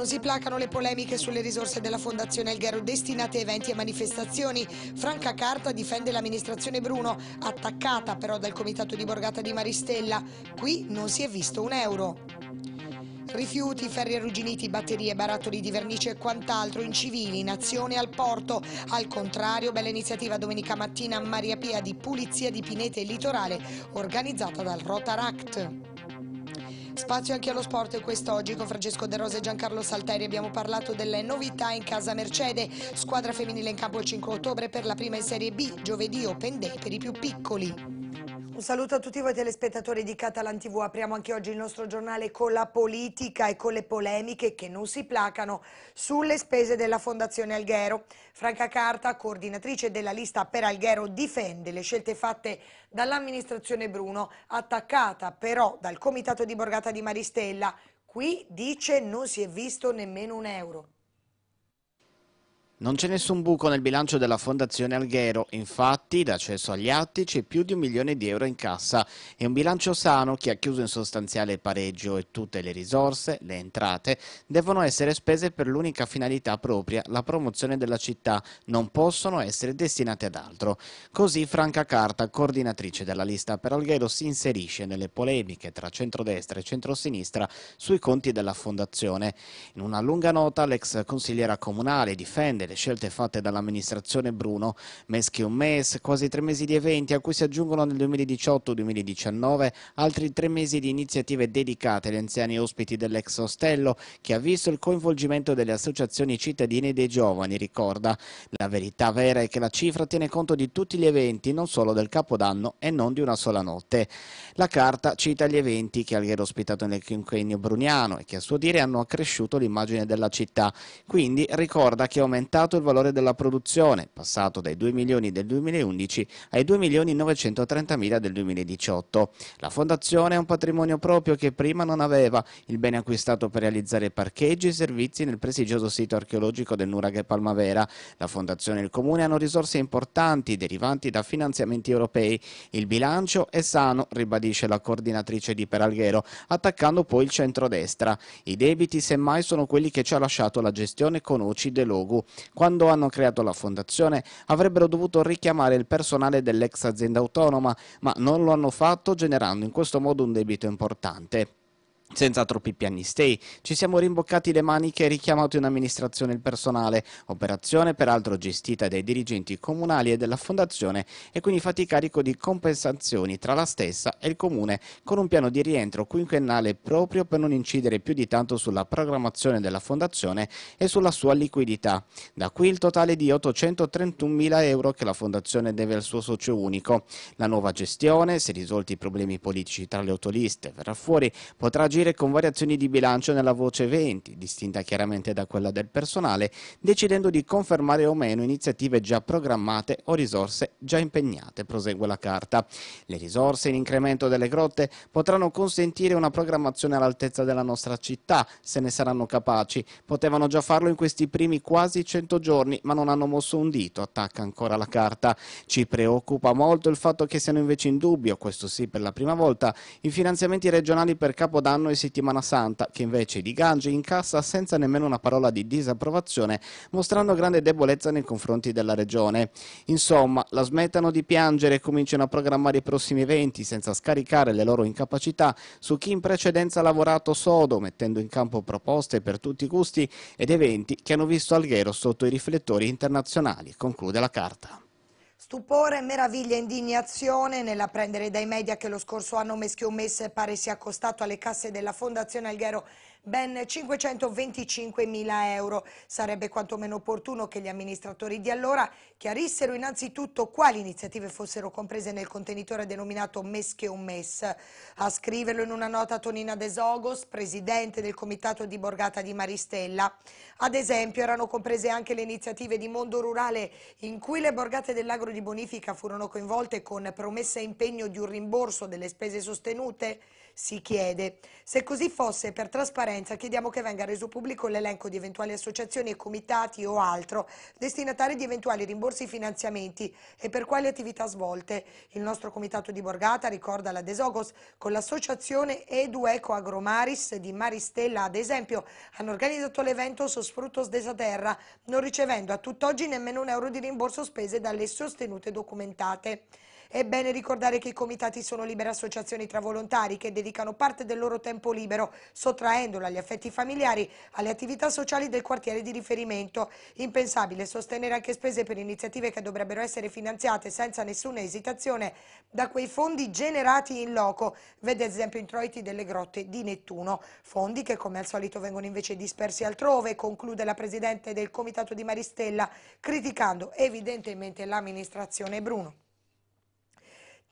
Non si placano le polemiche sulle risorse della Fondazione Elghero destinate a eventi e manifestazioni. Franca Carta difende l'amministrazione Bruno, attaccata però dal comitato di Borgata di Maristella. Qui non si è visto un euro. Rifiuti, ferri arrugginiti, batterie, barattoli di vernice e quant'altro incivili in azione al porto. Al contrario, bella iniziativa domenica mattina a Maria Pia di Pulizia di Pinete e Litorale, organizzata dal Rotaract. Spazio anche allo sport e quest'oggi con Francesco De Rosa e Giancarlo Salteri abbiamo parlato delle novità in casa Mercedes, squadra femminile in campo il 5 ottobre per la prima in Serie B, giovedì Open Day per i più piccoli. Un saluto a tutti voi telespettatori di Catalan TV. Apriamo anche oggi il nostro giornale con la politica e con le polemiche che non si placano sulle spese della Fondazione Alghero. Franca Carta, coordinatrice della lista per Alghero, difende le scelte fatte dall'amministrazione Bruno, attaccata però dal comitato di Borgata di Maristella. Qui dice non si è visto nemmeno un euro. Non c'è nessun buco nel bilancio della Fondazione Alghero, infatti da accesso agli atti c'è più di un milione di euro in cassa. È un bilancio sano che ha chiuso in sostanziale pareggio e tutte le risorse, le entrate, devono essere spese per l'unica finalità propria, la promozione della città, non possono essere destinate ad altro. Così Franca Carta, coordinatrice della lista per Alghero, si inserisce nelle polemiche tra centrodestra e centrosinistra sui conti della Fondazione. In una lunga nota l'ex consigliera comunale difende le scelte fatte dall'amministrazione Bruno, mes che un mese, quasi tre mesi di eventi a cui si aggiungono nel 2018-2019 altri tre mesi di iniziative dedicate agli anziani ospiti dell'ex ostello che ha visto il coinvolgimento delle associazioni cittadine e dei giovani, ricorda. La verità vera è che la cifra tiene conto di tutti gli eventi, non solo del Capodanno e non di una sola notte. La carta cita gli eventi che Alghero ha ospitato nel quinquennio bruniano e che a suo dire hanno accresciuto l'immagine della città. Quindi ricorda che aumentare aumentato il valore della produzione, passato dai 2 milioni del 2011 ai 2 milioni 930 mila del 2018. La fondazione ha un patrimonio proprio che prima non aveva, il bene acquistato per realizzare parcheggi e servizi nel prestigioso sito archeologico del Nuraghe Palmavera. La fondazione e il comune hanno risorse importanti derivanti da finanziamenti europei. Il bilancio è sano, ribadisce la coordinatrice di Peralghero, attaccando poi il centrodestra. I debiti semmai sono quelli che ci ha lasciato la gestione con Oci De Logu quando hanno creato la fondazione, avrebbero dovuto richiamare il personale dell'ex azienda autonoma, ma non lo hanno fatto generando in questo modo un debito importante. Senza troppi pianistei, ci siamo rimboccati le maniche e richiamato in amministrazione il personale, operazione peraltro gestita dai dirigenti comunali e della fondazione e quindi fatti carico di compensazioni tra la stessa e il comune, con un piano di rientro quinquennale proprio per non incidere più di tanto sulla programmazione della fondazione e sulla sua liquidità. Da qui il totale di 831.000 euro che la fondazione deve al suo socio unico. La nuova gestione, se risolti i problemi politici tra le autoliste, verrà fuori, potrà girare agire con variazioni di bilancio nella voce 20, distinta chiaramente da quella del personale, decidendo di confermare o meno iniziative già programmate o risorse già impegnate, prosegue la carta. Le risorse in incremento delle grotte potranno consentire una programmazione all'altezza della nostra città, se ne saranno capaci. Potevano già farlo in questi primi quasi 100 giorni, ma non hanno mosso un dito, attacca ancora la carta. Ci preoccupa molto il fatto che siano invece in dubbio, questo sì per la prima volta, i finanziamenti regionali per Capodanno di Settimana Santa, che invece di Gange incassa senza nemmeno una parola di disapprovazione, mostrando grande debolezza nei confronti della regione. Insomma, la smettano di piangere e cominciano a programmare i prossimi eventi senza scaricare le loro incapacità su chi in precedenza ha lavorato sodo, mettendo in campo proposte per tutti i gusti ed eventi che hanno visto Alghero sotto i riflettori internazionali, conclude la carta. Stupore, meraviglia e indignazione nell'apprendere dai media che lo scorso anno Meschio Mess pare sia accostato alle casse della Fondazione Alghero ben 525 mila euro. Sarebbe quantomeno opportuno che gli amministratori di allora chiarissero innanzitutto quali iniziative fossero comprese nel contenitore denominato MES che un MES. A scriverlo in una nota Tonina Desogos, presidente del comitato di Borgata di Maristella. Ad esempio erano comprese anche le iniziative di mondo rurale in cui le borgate dell'agro di bonifica furono coinvolte con promessa e impegno di un rimborso delle spese sostenute si chiede. Se così fosse, per trasparenza chiediamo che venga reso pubblico l'elenco di eventuali associazioni e comitati o altro destinatari di eventuali rimborsi finanziamenti e per quali attività svolte. Il nostro comitato di Borgata ricorda la Desogos con l'associazione Edueco Agromaris di Maristella, ad esempio, hanno organizzato l'evento Sosfruttos de Saterra, non ricevendo a tutt'oggi nemmeno un euro di rimborso spese dalle sostenute documentate. È bene ricordare che i comitati sono libere associazioni tra volontari che dedicano parte del loro tempo libero, sottraendolo agli affetti familiari, alle attività sociali del quartiere di riferimento. Impensabile sostenere anche spese per iniziative che dovrebbero essere finanziate senza nessuna esitazione da quei fondi generati in loco, vede ad esempio introiti delle grotte di Nettuno, fondi che come al solito vengono invece dispersi altrove, conclude la Presidente del Comitato di Maristella, criticando evidentemente l'amministrazione Bruno.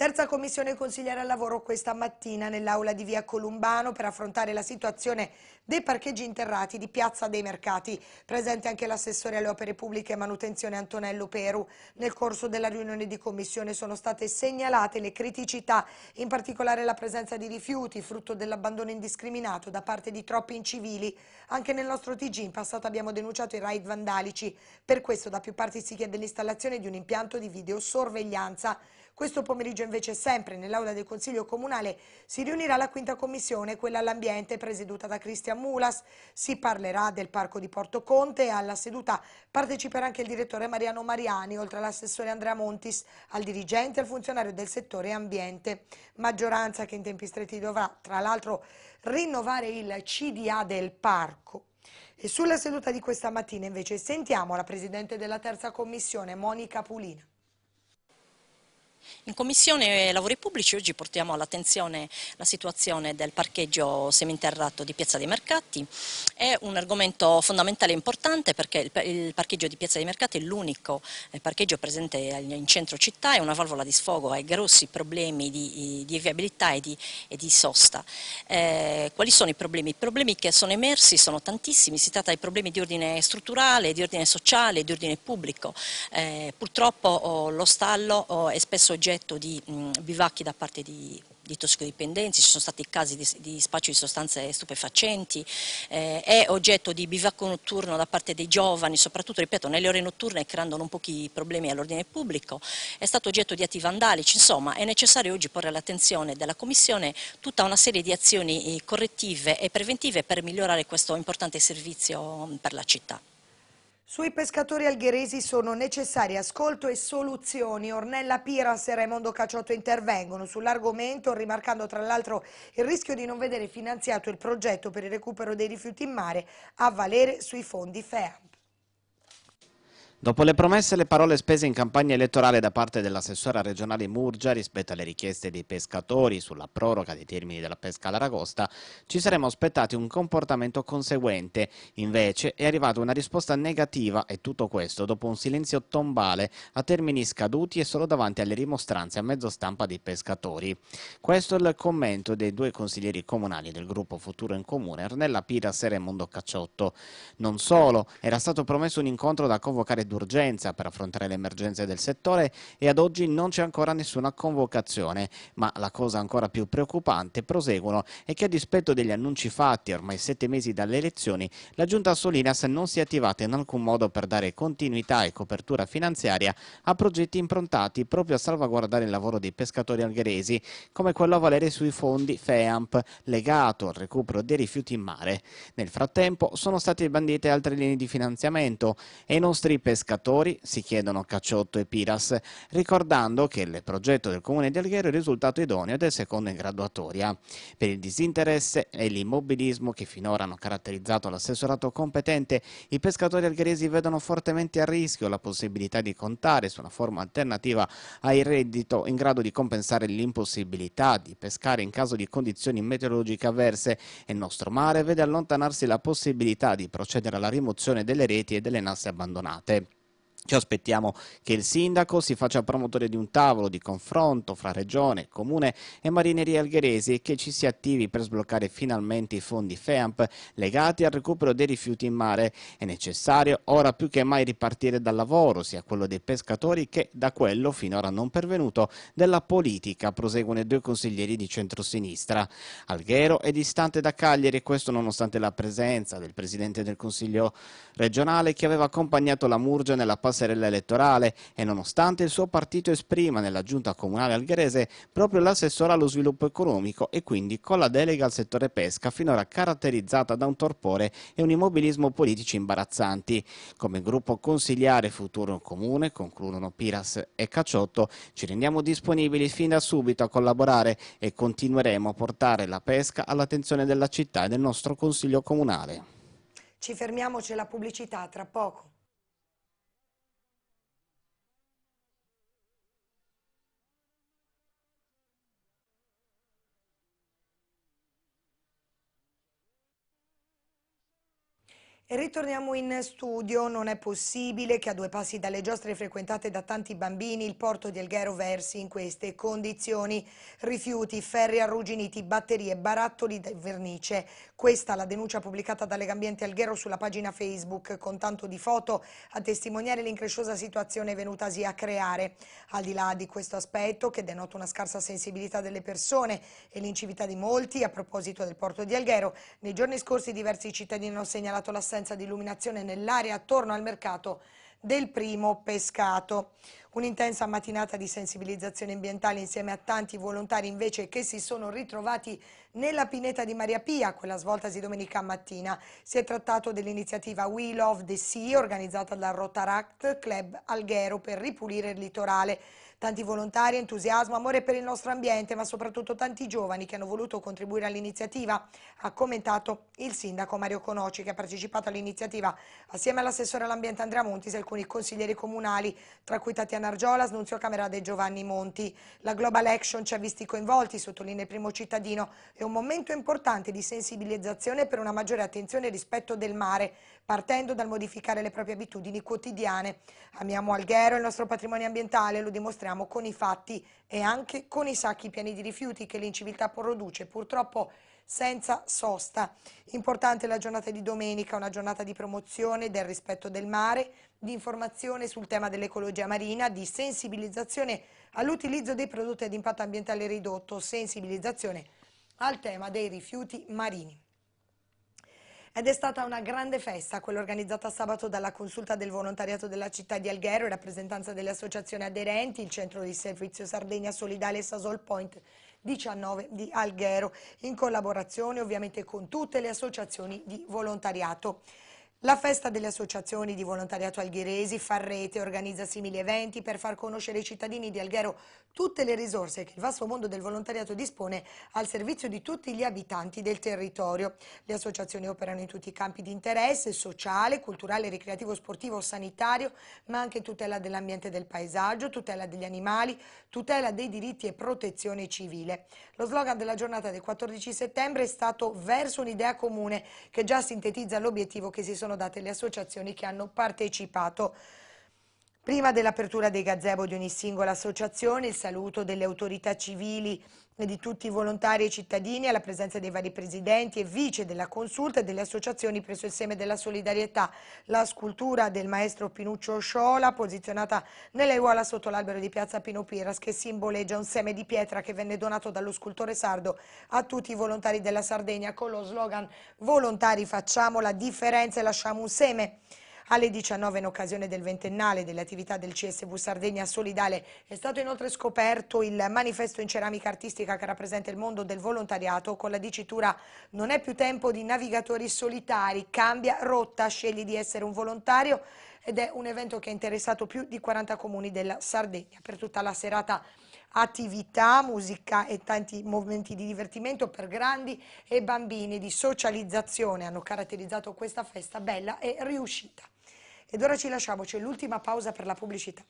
Terza commissione consigliere al lavoro questa mattina nell'aula di via Columbano per affrontare la situazione dei parcheggi interrati di Piazza dei Mercati. Presente anche l'assessore alle opere pubbliche e manutenzione Antonello Peru. Nel corso della riunione di commissione sono state segnalate le criticità, in particolare la presenza di rifiuti, frutto dell'abbandono indiscriminato da parte di troppi incivili. Anche nel nostro TG in passato abbiamo denunciato i raid vandalici. Per questo da più parti si chiede l'installazione di un impianto di videosorveglianza questo pomeriggio invece sempre nell'aula del Consiglio Comunale si riunirà la quinta commissione, quella all'ambiente presieduta da Cristian Mulas. Si parlerà del parco di Porto Conte. Alla seduta parteciperà anche il direttore Mariano Mariani, oltre all'assessore Andrea Montis, al dirigente e al funzionario del settore ambiente. Maggioranza che in tempi stretti dovrà tra l'altro rinnovare il CDA del parco. E sulla seduta di questa mattina invece sentiamo la Presidente della Terza Commissione, Monica Pulina. In Commissione Lavori Pubblici oggi portiamo all'attenzione la situazione del parcheggio seminterrato di Piazza dei Mercati. È un argomento fondamentale e importante perché il parcheggio di Piazza dei Mercati è l'unico eh, parcheggio presente in centro città, è una valvola di sfogo ai grossi problemi di, di viabilità e di, e di sosta. Eh, quali sono i problemi? I problemi che sono emersi sono tantissimi, si tratta di problemi di ordine strutturale, di ordine sociale, di ordine pubblico. Eh, purtroppo oh, lo stallo oh, è spesso oggetto di mh, bivacchi da parte di di tossicodipendenzi, ci sono stati casi di, di spaccio di sostanze stupefacenti, eh, è oggetto di bivacco notturno da parte dei giovani, soprattutto ripeto, nelle ore notturne creando non pochi problemi all'ordine pubblico, è stato oggetto di atti vandalici, insomma è necessario oggi porre all'attenzione della Commissione tutta una serie di azioni eh, correttive e preventive per migliorare questo importante servizio per la città. Sui pescatori algheresi sono necessari ascolto e soluzioni. Ornella Piras e Raimondo Caciotto intervengono sull'argomento, rimarcando tra l'altro il rischio di non vedere finanziato il progetto per il recupero dei rifiuti in mare a valere sui fondi FEAM. Dopo le promesse e le parole spese in campagna elettorale da parte dell'assessore regionale Murgia rispetto alle richieste dei pescatori sulla proroga dei termini della pesca all'aragosta, ci saremmo aspettati un comportamento conseguente. Invece è arrivata una risposta negativa e tutto questo dopo un silenzio tombale a termini scaduti e solo davanti alle rimostranze a mezzo stampa dei pescatori. Questo è il commento dei due consiglieri comunali del gruppo Futuro in Comune, Arnella Piras e Raimondo Cacciotto. Non solo, era stato promesso un incontro da convocare d'urgenza per affrontare le emergenze del settore e ad oggi non c'è ancora nessuna convocazione. Ma la cosa ancora più preoccupante, proseguono, è che a dispetto degli annunci fatti ormai sette mesi dalle elezioni, la giunta Solinas non si è attivata in alcun modo per dare continuità e copertura finanziaria a progetti improntati proprio a salvaguardare il lavoro dei pescatori algheresi, come quello a valere sui fondi FEAMP legato al recupero dei rifiuti in mare. Nel frattempo sono state bandite altre linee di finanziamento e i nostri pescatori pescatori, si chiedono Cacciotto e Piras, ricordando che il progetto del Comune di Alghero è risultato idoneo ed è secondo in graduatoria. Per il disinteresse e l'immobilismo che finora hanno caratterizzato l'assessorato competente, i pescatori algheresi vedono fortemente a rischio la possibilità di contare su una forma alternativa al reddito in grado di compensare l'impossibilità di pescare in caso di condizioni meteorologiche avverse e il nostro mare vede allontanarsi la possibilità di procedere alla rimozione delle reti e delle nasse abbandonate. Ci aspettiamo che il sindaco si faccia promotore di un tavolo di confronto fra regione, comune e marinerie algheresi e che ci si attivi per sbloccare finalmente i fondi FEAMP legati al recupero dei rifiuti in mare. È necessario ora più che mai ripartire dal lavoro, sia quello dei pescatori che da quello finora non pervenuto della politica, proseguono i due consiglieri di centrosinistra. Alghero è distante da Cagliari, e questo nonostante la presenza del presidente del Consiglio regionale che aveva accompagnato la Murgia nella passata passerella elettorale e nonostante il suo partito esprima nella giunta comunale algherese proprio l'assessore allo sviluppo economico e quindi con la delega al settore pesca finora caratterizzata da un torpore e un immobilismo politici imbarazzanti. Come gruppo consigliare Futuro Comune, concludono Piras e Cacciotto, ci rendiamo disponibili fin da subito a collaborare e continueremo a portare la pesca all'attenzione della città e del nostro Consiglio Comunale. Ci fermiamo, c'è la pubblicità, tra poco. E ritorniamo in studio, non è possibile che a due passi dalle giostre frequentate da tanti bambini il porto di Elghero versi in queste condizioni. Rifiuti, ferri arrugginiti, batterie, barattoli e vernice. Questa la denuncia pubblicata da Legambiente Alghero sulla pagina Facebook con tanto di foto a testimoniare l'incresciosa situazione venutasi a creare. Al di là di questo aspetto che denota una scarsa sensibilità delle persone e l'incività di molti a proposito del porto di Alghero, nei giorni scorsi diversi cittadini hanno segnalato l'assetto assenza di illuminazione nell'area attorno al mercato del primo pescato. Un'intensa mattinata di sensibilizzazione ambientale insieme a tanti volontari invece che si sono ritrovati nella pineta di Maria Pia, quella svoltasi domenica mattina. Si è trattato dell'iniziativa We Love the Sea organizzata dal Rotaract Club Alghero per ripulire il litorale. Tanti volontari, entusiasmo, amore per il nostro ambiente, ma soprattutto tanti giovani che hanno voluto contribuire all'iniziativa, ha commentato il sindaco Mario Conoci che ha partecipato all'iniziativa assieme all'assessore all'ambiente Andrea Montis e alcuni consiglieri comunali, tra cui Tatiana Argiola, Snunzio Camerade e Giovanni Monti. La Global Action ci ha visti coinvolti, sottolinea il primo cittadino, è un momento importante di sensibilizzazione per una maggiore attenzione e rispetto del mare, partendo dal modificare le proprie abitudini quotidiane. Amiamo Alghero, il nostro patrimonio ambientale, lo dimostriamo dimostriamo con i fatti e anche con i sacchi pieni di rifiuti che l'inciviltà produce purtroppo senza sosta. Importante la giornata di domenica, una giornata di promozione del rispetto del mare, di informazione sul tema dell'ecologia marina, di sensibilizzazione all'utilizzo dei prodotti ad impatto ambientale ridotto, sensibilizzazione al tema dei rifiuti marini. Ed è stata una grande festa, quella organizzata sabato dalla consulta del volontariato della città di Alghero in rappresentanza delle associazioni aderenti, il centro di servizio Sardegna Solidale Sasol Point 19 di Alghero, in collaborazione ovviamente con tutte le associazioni di volontariato. La festa delle associazioni di volontariato algheresi fa rete, organizza simili eventi per far conoscere ai cittadini di Alghero tutte le risorse che il vasto mondo del volontariato dispone al servizio di tutti gli abitanti del territorio. Le associazioni operano in tutti i campi di interesse, sociale, culturale, ricreativo, sportivo, sanitario, ma anche tutela dell'ambiente e del paesaggio, tutela degli animali, tutela dei diritti e protezione civile. Lo slogan della giornata del 14 settembre è stato Verso un'idea comune, che già sintetizza l'obiettivo che si sono sono date le associazioni che hanno partecipato Prima dell'apertura dei gazebo di ogni singola associazione, il saluto delle autorità civili e di tutti i volontari e cittadini alla presenza dei vari presidenti e vice della consulta e delle associazioni presso il seme della solidarietà. La scultura del maestro Pinuccio Sciola, posizionata nelle uola sotto l'albero di piazza Pino Piras, che simboleggia un seme di pietra che venne donato dallo scultore sardo a tutti i volontari della Sardegna con lo slogan «Volontari facciamo la differenza e lasciamo un seme». Alle 19 in occasione del ventennale delle attività del CSV Sardegna Solidale è stato inoltre scoperto il manifesto in ceramica artistica che rappresenta il mondo del volontariato con la dicitura non è più tempo di navigatori solitari, cambia rotta, scegli di essere un volontario ed è un evento che ha interessato più di 40 comuni della Sardegna per tutta la serata attività, musica e tanti momenti di divertimento per grandi e bambini di socializzazione hanno caratterizzato questa festa bella e riuscita. Ed ora ci lasciamo, c'è l'ultima pausa per la pubblicità.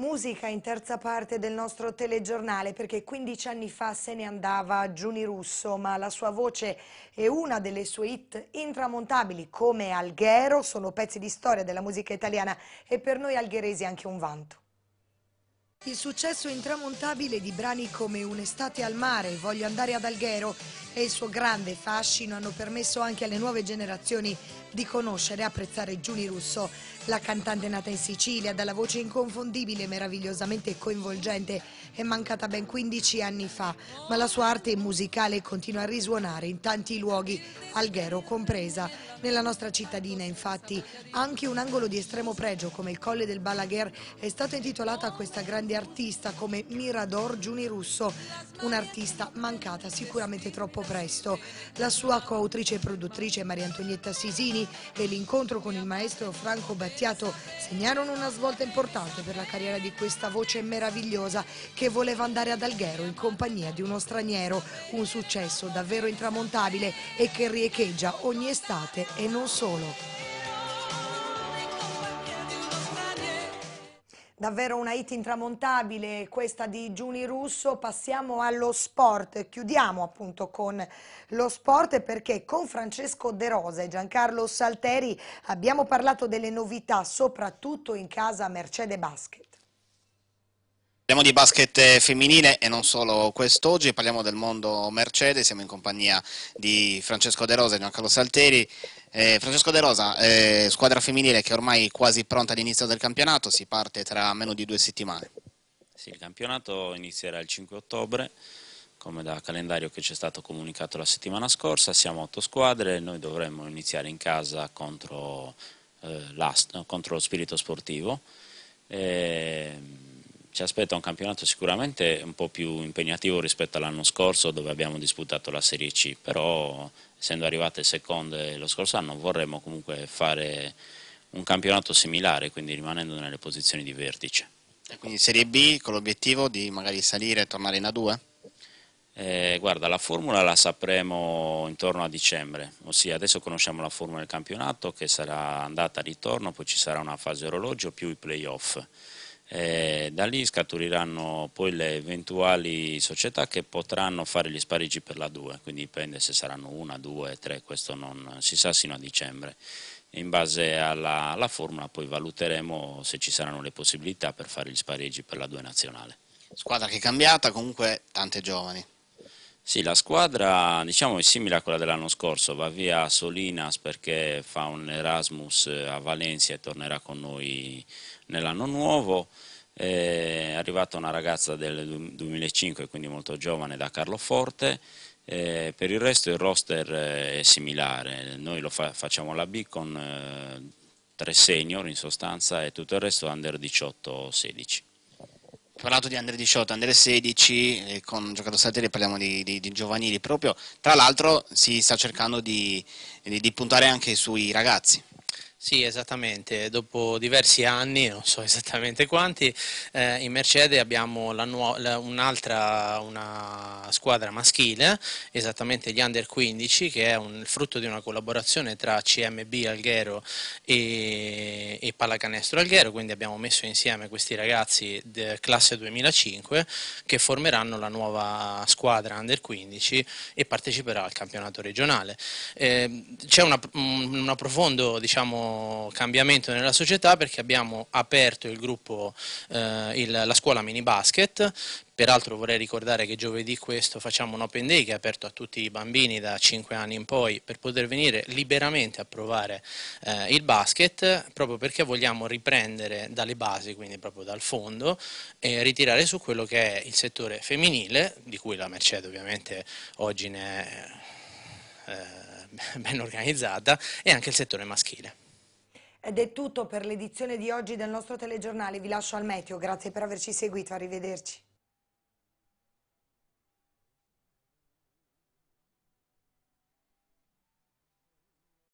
Musica in terza parte del nostro telegiornale perché 15 anni fa se ne andava Giuni Russo ma la sua voce è una delle sue hit intramontabili come Alghero, sono pezzi di storia della musica italiana e per noi algheresi anche un vanto. Il successo intramontabile di brani come Un'estate al mare, Voglio andare ad Alghero e il suo grande fascino hanno permesso anche alle nuove generazioni di conoscere e apprezzare Giulia Russo, la cantante nata in Sicilia, dalla voce inconfondibile, meravigliosamente coinvolgente, è mancata ben 15 anni fa, ma la sua arte musicale continua a risuonare in tanti luoghi, Alghero compresa. Nella nostra cittadina, infatti, anche un angolo di estremo pregio come il Colle del Balaguer è stato intitolato a questa grande artista come Mirador Giuni Russo, un'artista mancata sicuramente troppo presto. La sua coautrice e produttrice Maria Antonietta Sisini dettagli l'incontro con il maestro Franco Battiato segnarono una svolta importante per la carriera di questa voce meravigliosa che voleva andare ad Alghero in compagnia di uno straniero, un successo davvero intramontabile e che riecheggia ogni estate e non solo. Davvero una hit intramontabile questa di Giuni Russo, passiamo allo sport, chiudiamo appunto con lo sport perché con Francesco De Rosa e Giancarlo Salteri abbiamo parlato delle novità soprattutto in casa Mercedes Basket. Parliamo di basket femminile e non solo quest'oggi, parliamo del mondo Mercedes, siamo in compagnia di Francesco De Rosa e Giancarlo Salteri. Eh, Francesco De Rosa, eh, squadra femminile che ormai è quasi pronta all'inizio del campionato, si parte tra meno di due settimane. Sì, il campionato inizierà il 5 ottobre, come da calendario che ci è stato comunicato la settimana scorsa, siamo otto squadre, noi dovremmo iniziare in casa contro, eh, contro lo spirito sportivo. Ehm, ci aspetta un campionato sicuramente un po' più impegnativo rispetto all'anno scorso dove abbiamo disputato la Serie C, però essendo arrivate seconde lo scorso anno, vorremmo comunque fare un campionato similare, quindi rimanendo nelle posizioni di vertice. E quindi Serie B con l'obiettivo di magari salire e tornare in A2? Eh, guarda, la formula la sapremo intorno a dicembre, ossia adesso conosciamo la formula del campionato che sarà andata e ritorno, poi ci sarà una fase orologio più i playoff. Eh, da lì scaturiranno poi le eventuali società che potranno fare gli spareggi per la 2, quindi dipende se saranno una, due, tre, questo non si sa sino a dicembre. In base alla, alla formula poi valuteremo se ci saranno le possibilità per fare gli spareggi per la 2 nazionale. Squadra che è cambiata, comunque tante giovani. Sì, la squadra diciamo, è simile a quella dell'anno scorso, va via Solinas perché fa un Erasmus a Valencia e tornerà con noi nell'anno nuovo. È arrivata una ragazza del 2005, quindi molto giovane, da Carloforte. Eh, per il resto il roster eh, è similare, noi lo fa facciamo la B con eh, tre senior in sostanza e tutto il resto under 18-16 parlato di under 18, under 16, eh, con Giocato Satire parliamo di, di, di, giovanili proprio, tra l'altro si sta cercando di, di puntare anche sui ragazzi. Sì, esattamente. Dopo diversi anni, non so esattamente quanti, eh, in Mercedes abbiamo un'altra una squadra maschile, esattamente gli Under 15, che è un, il frutto di una collaborazione tra CMB Alghero e, e Pallacanestro Alghero, quindi abbiamo messo insieme questi ragazzi classe 2005 che formeranno la nuova squadra Under 15 e parteciperà al campionato regionale. Eh, C'è un profondo, diciamo, cambiamento nella società perché abbiamo aperto il gruppo, eh, il, la scuola mini basket Peraltro vorrei ricordare che giovedì questo facciamo un open day che è aperto a tutti i bambini da 5 anni in poi per poter venire liberamente a provare eh, il basket proprio perché vogliamo riprendere dalle basi, quindi proprio dal fondo e ritirare su quello che è il settore femminile, di cui la Mercedes ovviamente oggi ne è eh, ben organizzata, e anche il settore maschile. Ed è tutto per l'edizione di oggi del nostro telegiornale. Vi lascio al meteo. Grazie per averci seguito. Arrivederci.